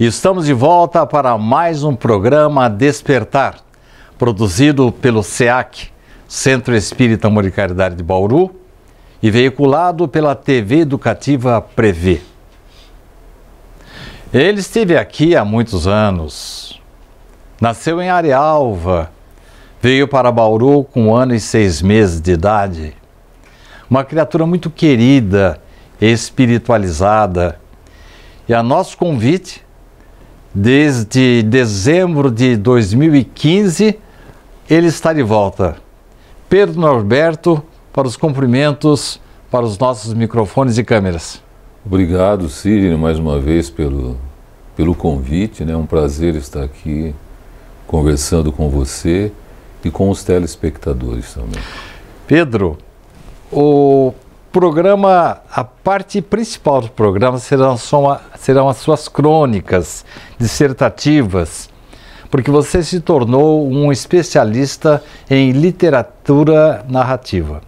Estamos de volta para mais um programa Despertar, produzido pelo SEAC, Centro Espírita Amor e Caridade de Bauru, e veiculado pela TV Educativa Prevê. Ele esteve aqui há muitos anos. Nasceu em Arealva, veio para Bauru com um ano e seis meses de idade. Uma criatura muito querida, espiritualizada. E a nosso convite, Desde dezembro de 2015, ele está de volta. Pedro Norberto, para os cumprimentos para os nossos microfones e câmeras. Obrigado, Sidney, mais uma vez pelo, pelo convite. Né? É né? um prazer estar aqui conversando com você e com os telespectadores também. Pedro, o programa, a parte principal do programa serão, serão as suas crônicas dissertativas, porque você se tornou um especialista em literatura narrativa.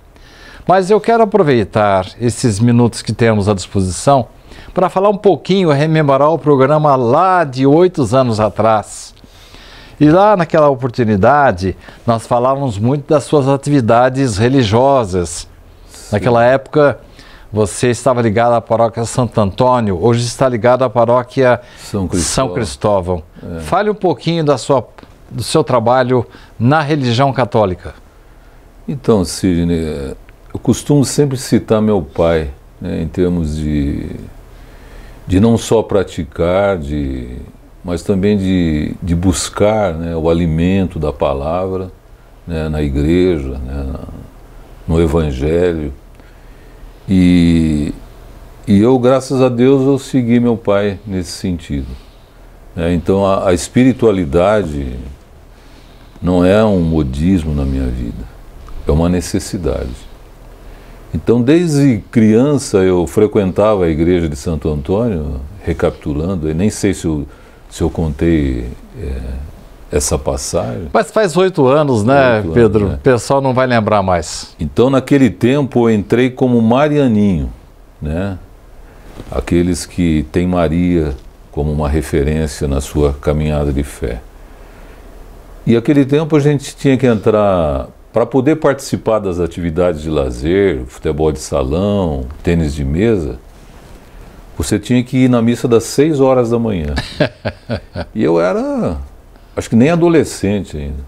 Mas eu quero aproveitar esses minutos que temos à disposição para falar um pouquinho, rememorar o programa lá de oito anos atrás. E lá naquela oportunidade, nós falávamos muito das suas atividades religiosas Naquela época, você estava ligado à paróquia Santo Antônio, hoje está ligado à paróquia São Cristóvão. São Cristóvão. É. Fale um pouquinho da sua, do seu trabalho na religião católica. Então, Sidney, eu costumo sempre citar meu pai, né, em termos de, de não só praticar, de, mas também de, de buscar né, o alimento da palavra né, na igreja, né, no evangelho. E, e eu, graças a Deus, eu segui meu pai nesse sentido. É, então a, a, espiritualidade não é um modismo na minha vida, é uma necessidade. Então desde criança eu frequentava a igreja de Santo Antônio, recapitulando, nem sei se eu, se eu contei é, essa passagem. Mas faz oito anos, né, Pedro? né? O pessoal não vai lembrar mais. Então, naquele tempo, eu entrei como Marianinho, né? Aqueles que têm Maria como uma referência na sua caminhada de fé. E aquele tempo a gente tinha que entrar para poder participar das atividades de lazer, futebol de salão, tênis de mesa, você tinha que ir na missa das 6 horas da manhã. e eu era acho que nem adolescente ainda.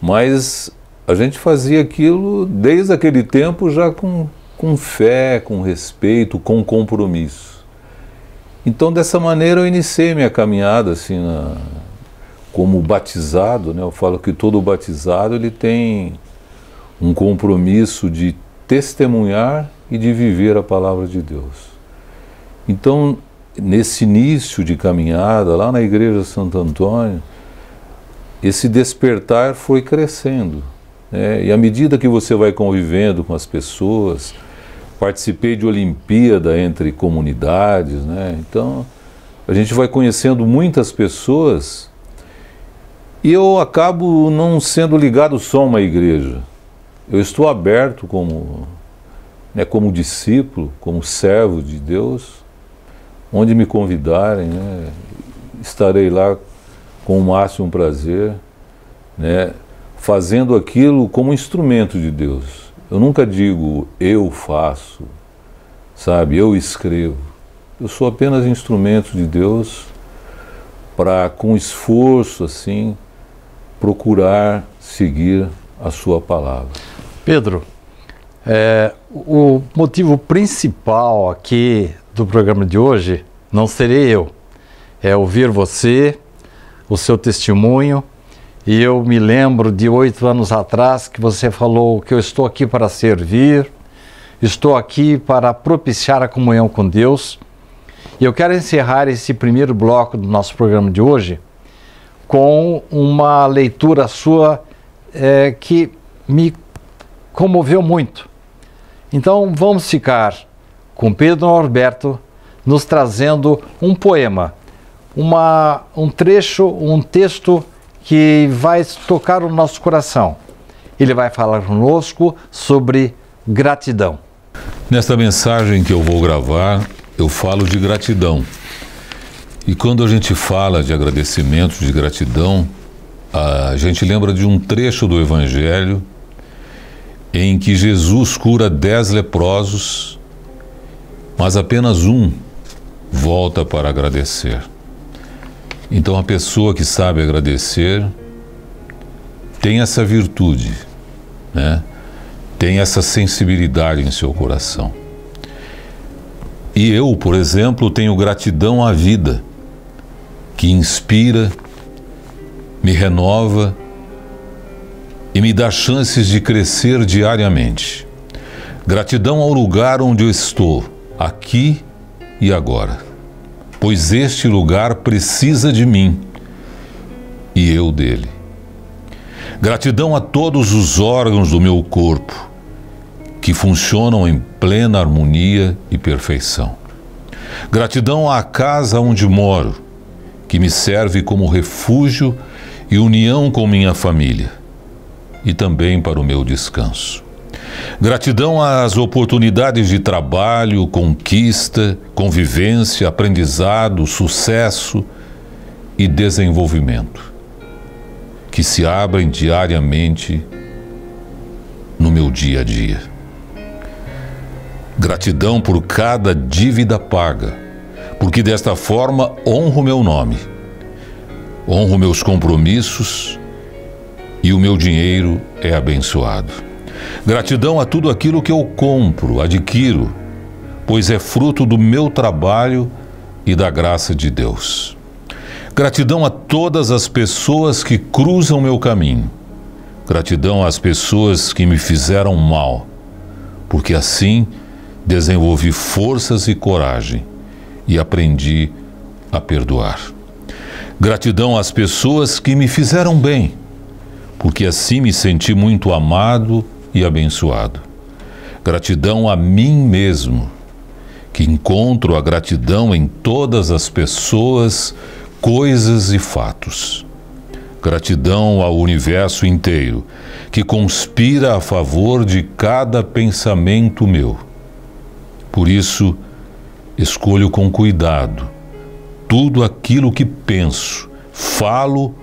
Mas a gente fazia aquilo desde aquele tempo já com, com fé, com respeito, com compromisso. Então, dessa maneira, eu iniciei minha caminhada assim, na, como batizado. Né? Eu falo que todo batizado ele tem um compromisso de testemunhar e de viver a palavra de Deus. Então, nesse início de caminhada, lá na Igreja Santo Antônio, esse despertar foi crescendo. Né? E à medida que você vai convivendo com as pessoas, participei de Olimpíada entre comunidades, né? então a gente vai conhecendo muitas pessoas e eu acabo não sendo ligado só a uma igreja. Eu estou aberto como, né, como discípulo, como servo de Deus, onde me convidarem, né? estarei lá com o máximo prazer, né, fazendo aquilo como instrumento de Deus. Eu nunca digo eu faço, sabe, eu escrevo. Eu sou apenas instrumento de Deus para, com esforço assim, procurar seguir a sua palavra. Pedro, é, o motivo principal aqui do programa de hoje não serei eu, é ouvir você, o seu testemunho. E eu me lembro de oito anos atrás que você falou que eu estou aqui para servir, estou aqui para propiciar a comunhão com Deus. E eu quero encerrar esse primeiro bloco do nosso programa de hoje com uma leitura sua é, que me comoveu muito. Então vamos ficar com Pedro Norberto nos trazendo um poema uma, um trecho, um texto que vai tocar o nosso coração. Ele vai falar conosco sobre gratidão. Nesta mensagem que eu vou gravar, eu falo de gratidão. E quando a gente fala de agradecimento, de gratidão, a gente lembra de um trecho do Evangelho em que Jesus cura dez leprosos, mas apenas um volta para agradecer. Então, a pessoa que sabe agradecer tem essa virtude, né? tem essa sensibilidade em seu coração. E eu, por exemplo, tenho gratidão à vida, que inspira, me renova e me dá chances de crescer diariamente. Gratidão ao lugar onde eu estou, aqui e agora pois este lugar precisa de mim e eu dele. Gratidão a todos os órgãos do meu corpo que funcionam em plena harmonia e perfeição. Gratidão à casa onde moro, que me serve como refúgio e união com minha família, e também para o meu descanso. Gratidão às oportunidades de trabalho, conquista, convivência, aprendizado, sucesso e desenvolvimento que se abrem diariamente no meu dia a dia. Gratidão por cada dívida paga, porque desta forma honro meu nome, honro meus compromissos e o meu dinheiro é abençoado. Gratidão a tudo aquilo que eu compro, adquiro, pois é fruto do meu trabalho e da graça de Deus. Gratidão a todas as pessoas que cruzam meu caminho. Gratidão às pessoas que me fizeram mal, porque assim desenvolvi forças e coragem e aprendi a perdoar. Gratidão às pessoas que me fizeram bem, porque assim me senti muito amado e abençoado. Gratidão a mim mesmo, que encontro a gratidão em todas as pessoas, coisas e fatos. Gratidão ao universo inteiro, que conspira a favor de cada pensamento meu. Por isso, escolho com cuidado tudo aquilo que penso, falo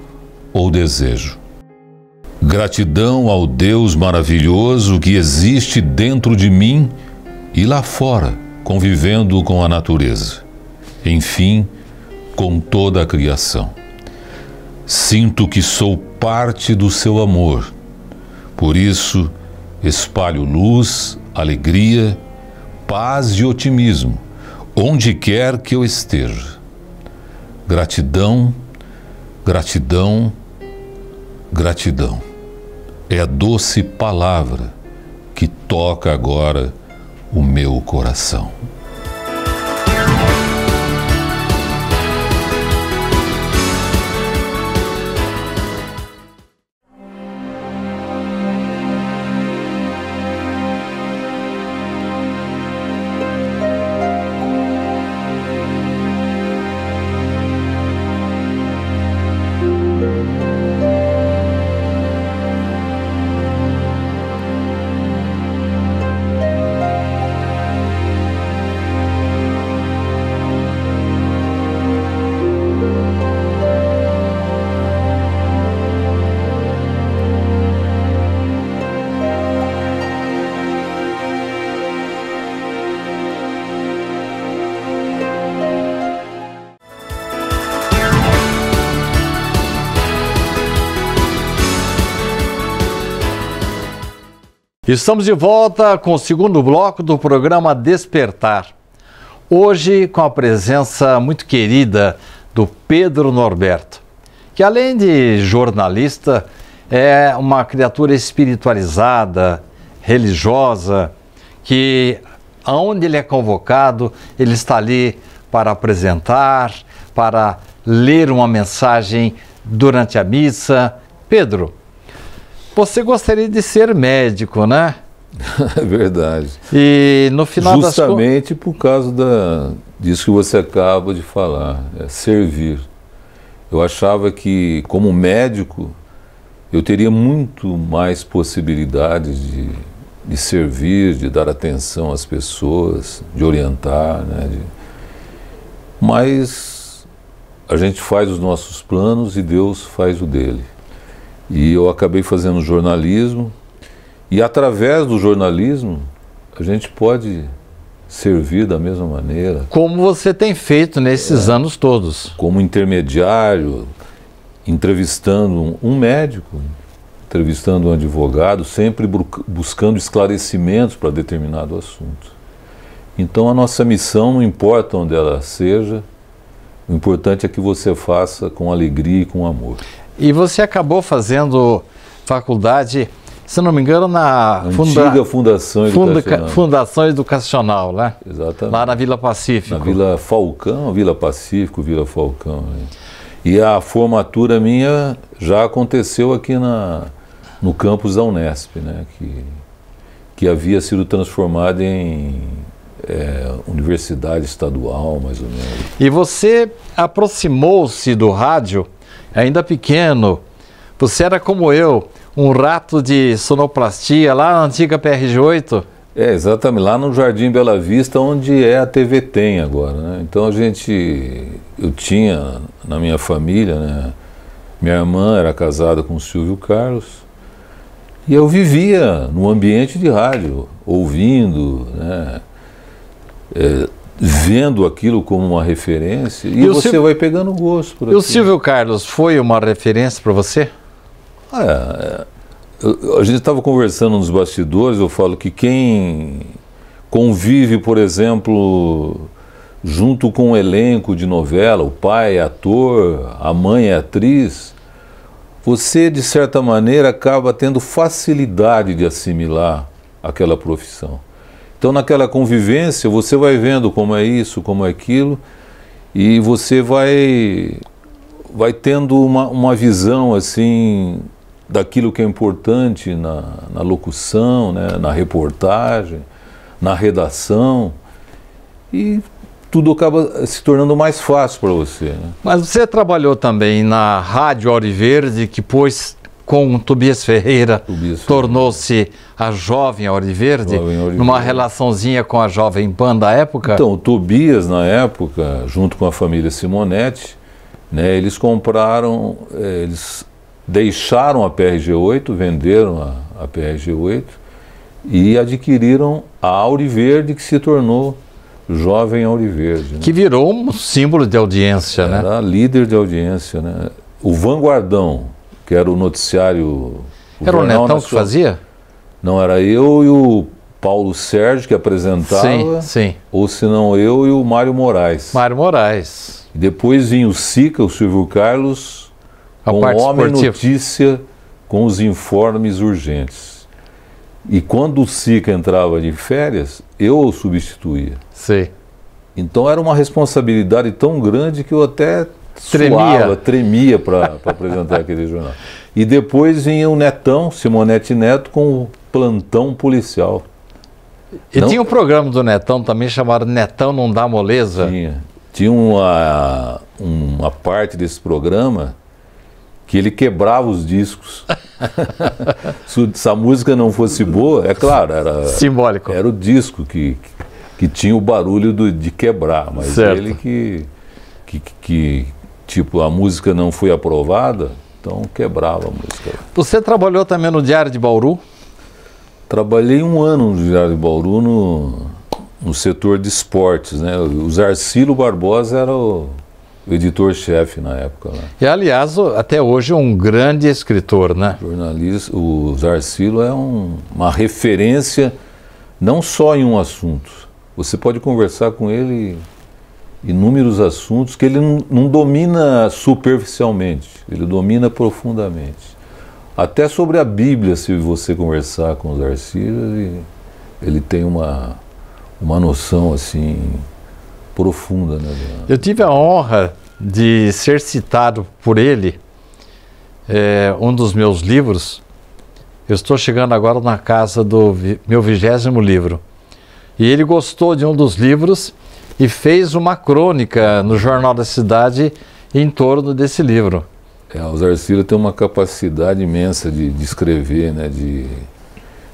ou desejo Gratidão ao Deus maravilhoso que existe dentro de mim e lá fora, convivendo com a natureza. Enfim, com toda a criação. Sinto que sou parte do seu amor. Por isso, espalho luz, alegria, paz e otimismo, onde quer que eu esteja. Gratidão, gratidão, gratidão é a doce palavra que toca agora o meu coração. Estamos de volta com o segundo bloco do programa Despertar. Hoje, com a presença muito querida do Pedro Norberto, que além de jornalista, é uma criatura espiritualizada, religiosa, que aonde ele é convocado, ele está ali para apresentar, para ler uma mensagem durante a missa. Pedro, você gostaria de ser médico, né? É verdade. E no final Justamente das... por causa da... disso que você acaba de falar, é servir. Eu achava que, como médico, eu teria muito mais possibilidades de, de servir, de dar atenção às pessoas, de orientar. Né? De... Mas a gente faz os nossos planos e Deus faz o dele. E eu acabei fazendo jornalismo. E através do jornalismo, a gente pode servir da mesma maneira. Como você tem feito nesses é, anos todos. Como intermediário, entrevistando um médico, entrevistando um advogado, sempre buscando esclarecimentos para determinado assunto. Então a nossa missão, não importa onde ela seja, o importante é que você faça com alegria e com amor. E você acabou fazendo faculdade, se não me engano, na Antiga funda... Fundação Educacional. Fundação Educacional, né? Exatamente. Lá na Vila Pacífico. Na Vila Falcão, Vila Pacífico, Vila Falcão. Né? E a formatura minha já aconteceu aqui na, no campus da Unesp, né? Que, que havia sido transformada em é, universidade estadual, mais ou menos. E você aproximou-se do rádio ainda pequeno. Você era como eu, um rato de sonoplastia lá na antiga PRG8. É, exatamente, lá no Jardim Bela Vista, onde é a TV Tem agora. Né? Então a gente, eu tinha na minha família, né? minha irmã era casada com o Silvio Carlos, e eu vivia no ambiente de rádio, ouvindo, né? É, vendo aquilo como uma referência e, e você Silvio... vai pegando gosto por aquilo. E o Silvio Carlos foi uma referência para você? Ah, é, é, eu, a gente estava conversando nos bastidores, eu falo que quem convive, por exemplo, junto com um elenco de novela, o pai é ator, a mãe é atriz, você de certa maneira acaba tendo facilidade de assimilar aquela profissão. Então, naquela convivência, você vai vendo como é isso, como é aquilo, e você vai, vai tendo uma, uma visão assim daquilo que é importante na, na locução, né, na reportagem, na redação, e tudo acaba se tornando mais fácil para você. Né? Mas você trabalhou também na Rádio Auriverde, que pôs com Tobias Ferreira, Ferreira. tornou-se a jovem Auriverde, Verde numa relaçãozinha com a jovem Pan da época? Então, o Tobias, na época, junto com a família Simonetti, né, eles compraram, eh, eles deixaram a PRG8, venderam a, a PRG8 e adquiriram a Verde que se tornou Jovem Auriverde. Né? Que virou um símbolo de audiência, Era né? Era líder de audiência, né? O vanguardão, que era o noticiário. O era o Netão Nacional. que fazia? Não, era eu e o Paulo Sérgio que apresentava. Sim, sim. Ou se não, eu e o Mário Moraes. Mário Moraes. E depois vinha o Sica, o Silvio Carlos, A com o Homem Notícia, com os informes urgentes. E quando o Sica entrava de férias, eu o substituía. Sim. Então era uma responsabilidade tão grande que eu até Suava, tremia, tremia para apresentar aquele jornal. E depois vinha o Netão, Simonete Neto, com o plantão policial. E não... tinha um programa do Netão também chamado Netão Não Dá Moleza. Tinha. Tinha uma, uma parte desse programa que ele quebrava os discos. Se a música não fosse boa, é claro, era. Simbólico. Era o disco que, que, que tinha o barulho do, de quebrar, mas certo. ele que, que, que tipo, a música não foi aprovada, então quebrava a música. Você trabalhou também no Diário de Bauru? Trabalhei um ano no Diário de Bauru no, no setor de esportes, né? O Zarcilo Barbosa era o editor-chefe na época. Né? E, aliás, até hoje um grande escritor, né? O jornalista, o Zarcilo é um, uma referência não só em um assunto. Você pode conversar com ele inúmeros assuntos que ele não, domina superficialmente, ele domina profundamente. Até sobre a Bíblia, se você conversar com os Arciras, ele, tem uma, uma noção assim profunda. Né? Eu tive a honra de ser citado por ele, é, um dos meus livros. Eu estou chegando agora na casa do meu vigésimo livro. E ele gostou de um dos livros e fez uma crônica no Jornal da Cidade em torno desse livro. É, o têm tem uma capacidade imensa de, de escrever, né? de,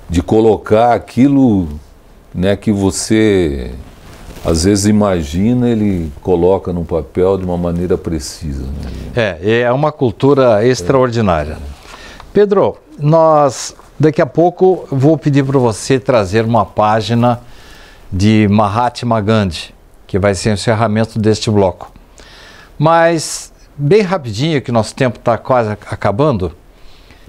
de colocar aquilo né, que você às vezes imagina, ele coloca num papel de uma maneira precisa. Né? É, é uma cultura extraordinária. Pedro, nós daqui a pouco vou pedir para você trazer uma página de Mahatma Gandhi que vai ser o encerramento deste bloco. Mas, bem rapidinho, que nosso tempo está quase acabando,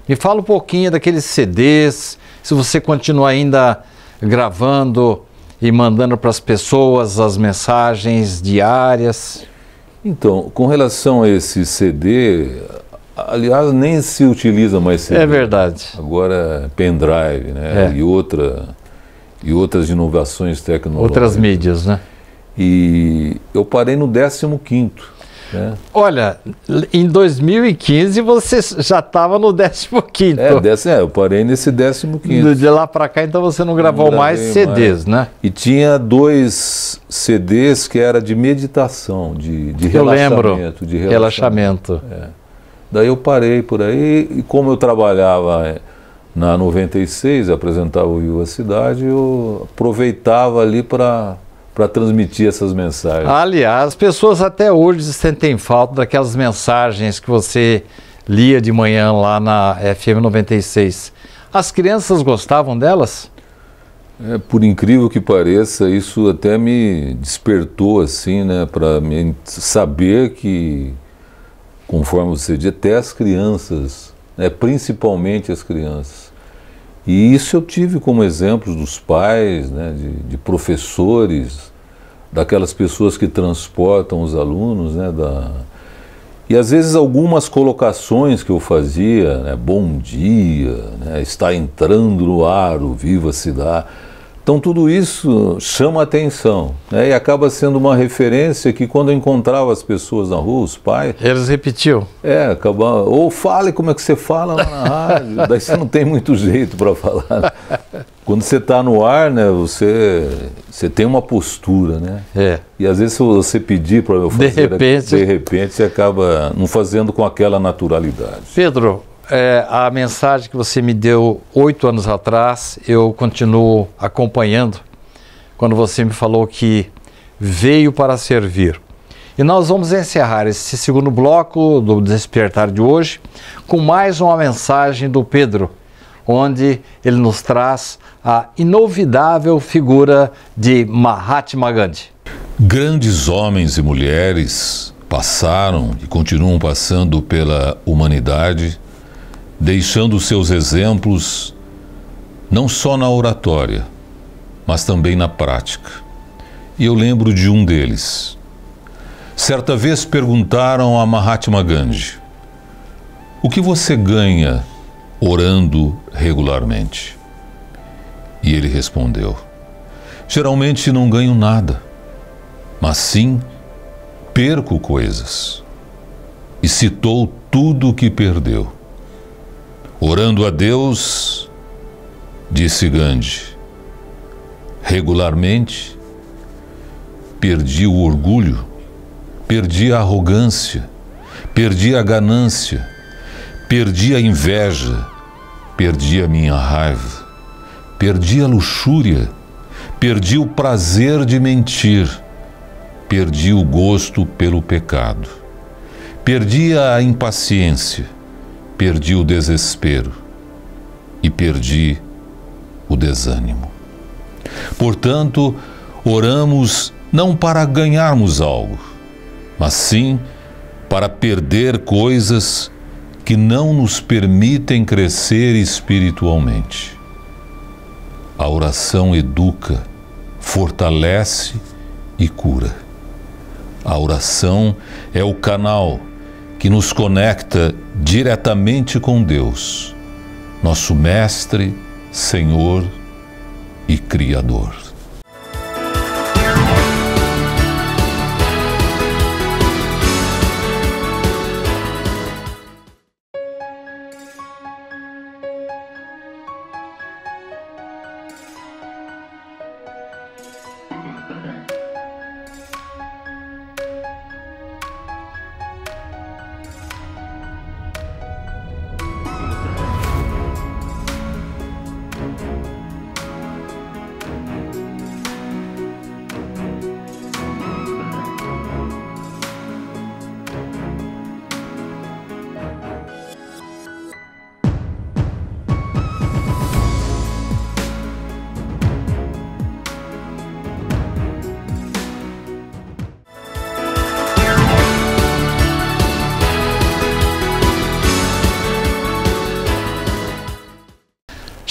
me fala um pouquinho daqueles CDs, se você continua ainda gravando e mandando para as pessoas as mensagens diárias. Então, com relação a esse CD, aliás, nem se utiliza mais CD. É verdade. Agora é pendrive, né? É. E outra e outras inovações tecnológicas. Outras mídias, né? E eu parei no 15º. Né? Olha, em 2015 você já estava no 15º. É, desse, é, eu parei nesse 15º. De lá para cá, então você não gravou não mais CDs, mais. né? E tinha dois CDs que era de meditação, de, de eu relaxamento. Eu lembro, de relaxamento. relaxamento. É. Daí eu parei por aí e como eu trabalhava... É, na 96, apresentava o Viva Cidade, eu aproveitava ali para para transmitir essas mensagens. Aliás, as pessoas até hoje sentem falta daquelas mensagens que você lia de manhã lá na FM 96. As crianças gostavam delas? É, por incrível que pareça, isso até me despertou assim, né, para saber que, conforme você diz, até as crianças, né, principalmente as crianças, e isso eu tive como exemplos dos pais, né, de, de, professores, daquelas pessoas que transportam os alunos. Né, da... E às vezes algumas colocações que eu fazia, né, bom dia, né, está entrando no ar o Viva Cidade então tudo isso chama atenção né? e acaba sendo uma referência que quando eu encontrava as pessoas na rua, os pais... Eles repetiam. É, acabava, ou fale como é que você fala lá na rádio, daí você não tem muito jeito para falar. Né? Quando você está no ar, né, você, você tem uma postura, né? É. E às vezes se você pedir para eu fazer... De repente... De repente você acaba não fazendo com aquela naturalidade. Pedro, é, a mensagem que você me deu oito anos atrás, eu continuo acompanhando, quando você me falou que veio para servir. E nós vamos encerrar esse segundo bloco do Despertar de hoje com mais uma mensagem do Pedro, onde ele nos traz a inovidável figura de Mahatma Gandhi. Grandes homens e mulheres passaram e continuam passando pela humanidade deixando seus exemplos não só na oratória, mas também na prática. E eu lembro de um deles. Certa vez perguntaram a Mahatma Gandhi: O que você ganha orando regularmente? E ele respondeu: Geralmente não ganho nada, mas sim perco coisas. E citou tudo o que perdeu. Orando a Deus, disse Gandhi, regularmente perdi o orgulho, perdi a arrogância, perdi a ganância, perdi a inveja, perdi a minha raiva, perdi a luxúria, perdi o prazer de mentir, perdi o gosto pelo pecado, perdi a impaciência, perdi o desespero e perdi o desânimo. Portanto, oramos não para ganharmos algo, mas sim para perder coisas que não nos permitem crescer espiritualmente. A oração educa, fortalece e cura. A oração é o canal que nos conecta diretamente com Deus, nosso Mestre, Senhor e Criador.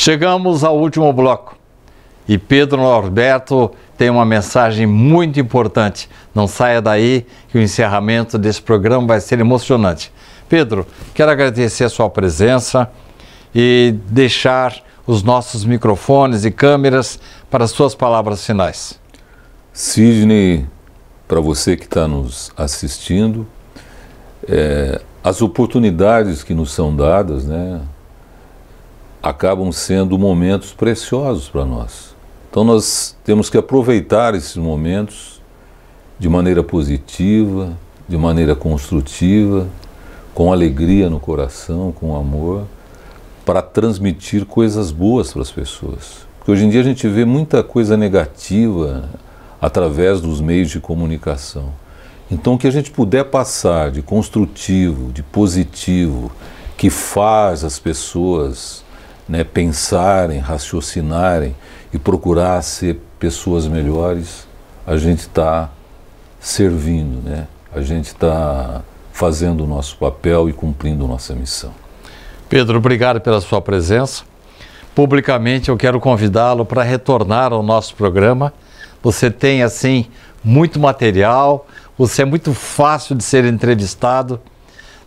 Chegamos ao último bloco e Pedro Norberto tem uma mensagem muito importante. Não saia daí que o encerramento desse programa vai ser emocionante. Pedro, quero agradecer a sua presença e deixar os nossos microfones e câmeras para suas palavras finais. Sidney, para você que está nos assistindo, é, as oportunidades que nos são dadas, né, acabam sendo momentos preciosos para nós. Então nós temos que aproveitar esses momentos de maneira positiva, de maneira construtiva, com alegria no coração, com amor, para transmitir coisas boas para as pessoas. Porque hoje em dia a gente vê muita coisa negativa através dos meios de comunicação. Então, o que a gente puder passar de construtivo, de positivo, que faz as pessoas né, pensarem, raciocinarem e procurar ser pessoas melhores, a gente está servindo, né? a gente está fazendo o nosso papel e cumprindo nossa missão. Pedro, obrigado pela sua presença. Publicamente eu quero convidá-lo para retornar ao nosso programa. Você tem assim muito material, você é muito fácil de ser entrevistado,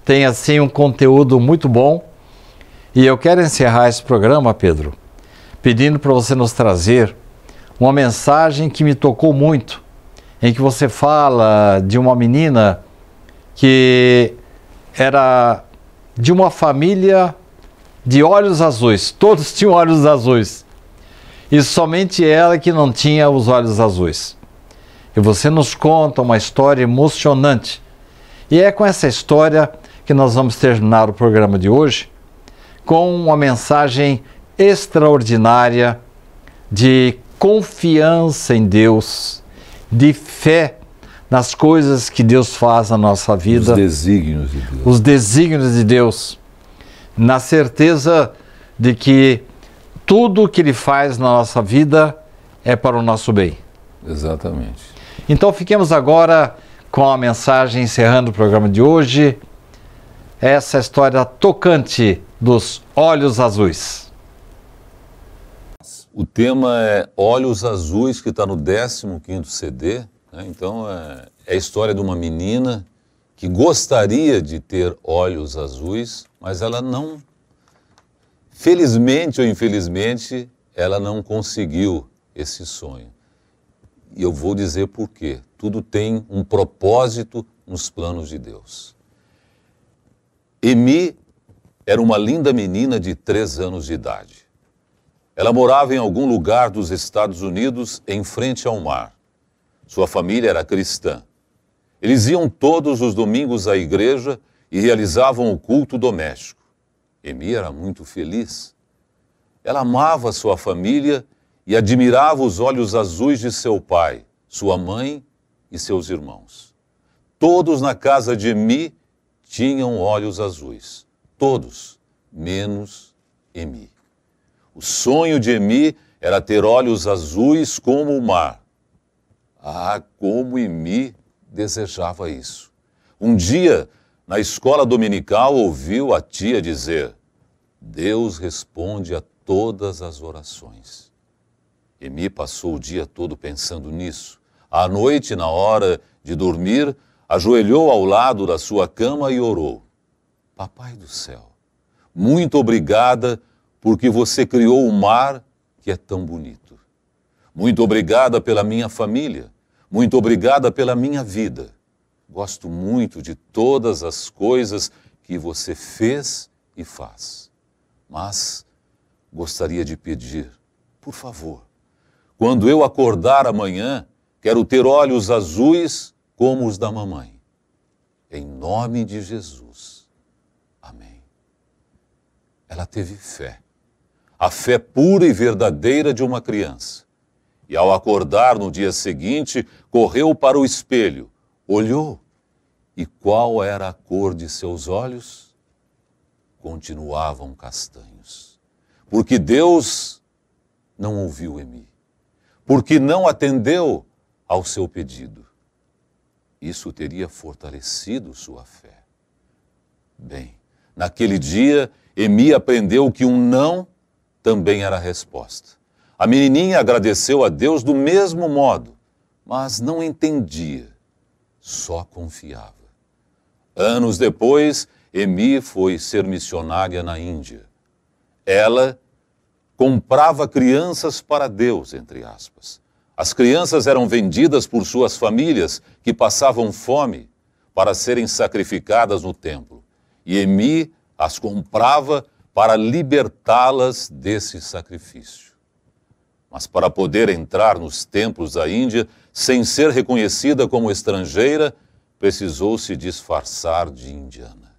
tem assim um conteúdo muito bom e eu quero encerrar esse programa, Pedro, pedindo para você nos trazer uma mensagem que me tocou muito, em que você fala de uma menina que era de uma família de olhos azuis, todos tinham olhos azuis, e somente ela que não tinha os olhos azuis. E você nos conta uma história emocionante. E é com essa história que nós vamos terminar o programa de hoje, com uma mensagem extraordinária de confiança em Deus, de fé nas coisas que Deus faz na nossa vida. Os desígnios de Deus. Os desígnios de Deus. Na certeza de que tudo o que Ele faz na nossa vida é para o nosso bem. Exatamente. Então fiquemos agora com a mensagem encerrando o programa de hoje. Essa é história tocante dos Olhos Azuis. O tema é Olhos Azuis, que está no 15º CD. Né? Então, é, é a história de uma menina que gostaria de ter olhos azuis, mas ela não... Felizmente ou infelizmente, ela não conseguiu esse sonho. E eu vou dizer por quê. Tudo tem um propósito nos planos de Deus. Emi era uma linda menina de três anos de idade. Ela morava em algum lugar dos Estados Unidos, em frente ao mar. Sua família era cristã. Eles iam todos os domingos à igreja e realizavam o culto doméstico. Emi era muito feliz. Ela amava sua família e admirava os olhos azuis de seu pai, sua mãe e seus irmãos. Todos na casa de Emi tinham olhos azuis todos, menos Emi. O sonho de Emi era ter olhos azuis como o mar. Ah, como Emi desejava isso. Um dia, na escola dominical, ouviu a tia dizer: Deus responde a todas as orações. Emi passou o dia todo pensando nisso. À noite, na hora de dormir, ajoelhou ao lado da sua cama e orou. Papai do céu, muito obrigada porque você criou o mar que é tão bonito. Muito obrigada pela minha família. Muito obrigada pela minha vida. Gosto muito de todas as coisas que você fez e faz. Mas gostaria de pedir, por favor, quando eu acordar amanhã, quero ter olhos azuis como os da mamãe. Em nome de Jesus. Ela teve fé. A fé pura e verdadeira de uma criança. E ao acordar no dia seguinte, correu para o espelho, olhou. E qual era a cor de seus olhos? Continuavam castanhos. Porque Deus não ouviu Emi. Porque não atendeu ao seu pedido. Isso teria fortalecido sua fé. Bem, naquele dia Emi aprendeu que um não também era resposta. A menininha agradeceu a Deus do mesmo modo, mas não entendia, só confiava. Anos depois, Emi foi ser missionária na Índia. Ela comprava crianças para Deus, entre aspas. As crianças eram vendidas por suas famílias, que passavam fome, para serem sacrificadas no templo. E Emi as comprava para libertá-las desse sacrifício. Mas para poder entrar nos templos da Índia sem ser reconhecida como estrangeira, precisou se disfarçar de indiana.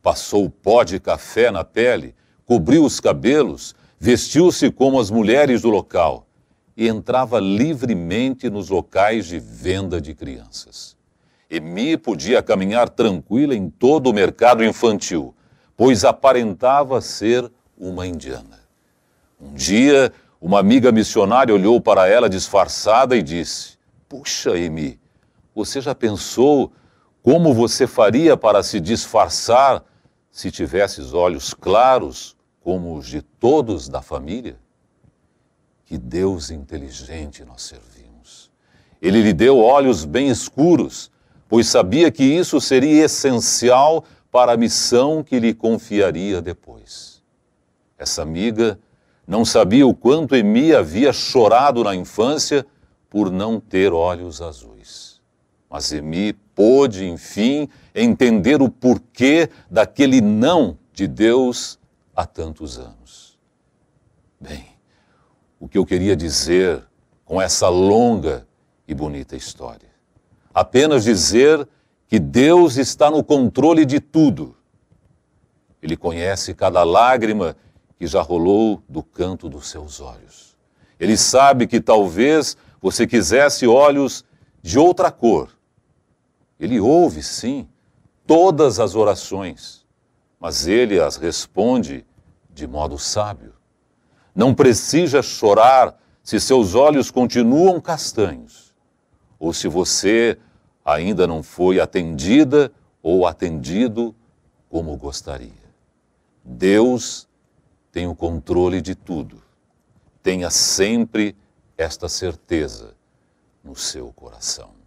Passou pó de café na pele, cobriu os cabelos, vestiu-se como as mulheres do local e entrava livremente nos locais de venda de crianças. Emi podia caminhar tranquila em todo o mercado infantil, pois aparentava ser uma indiana. Um dia, uma amiga missionária olhou para ela disfarçada e disse: Puxa, Emi, você já pensou como você faria para se disfarçar se tivesses olhos claros como os de todos da família? Que Deus inteligente nós servimos. Ele lhe deu olhos bem escuros pois sabia que isso seria essencial para a missão que lhe confiaria depois. Essa amiga não sabia o quanto Emi havia chorado na infância por não ter olhos azuis. Mas Emi pôde, enfim, entender o porquê daquele não de Deus há tantos anos. Bem, o que eu queria dizer com essa longa e bonita história apenas dizer que Deus está no controle de tudo. Ele conhece cada lágrima que já rolou do canto dos seus olhos. Ele sabe que talvez você quisesse olhos de outra cor. Ele ouve, sim, todas as orações, mas ele as responde de modo sábio. Não precisa chorar se seus olhos continuam castanhos ou se você ainda não foi atendida ou atendido como gostaria. Deus tem o controle de tudo. Tenha sempre esta certeza no seu coração.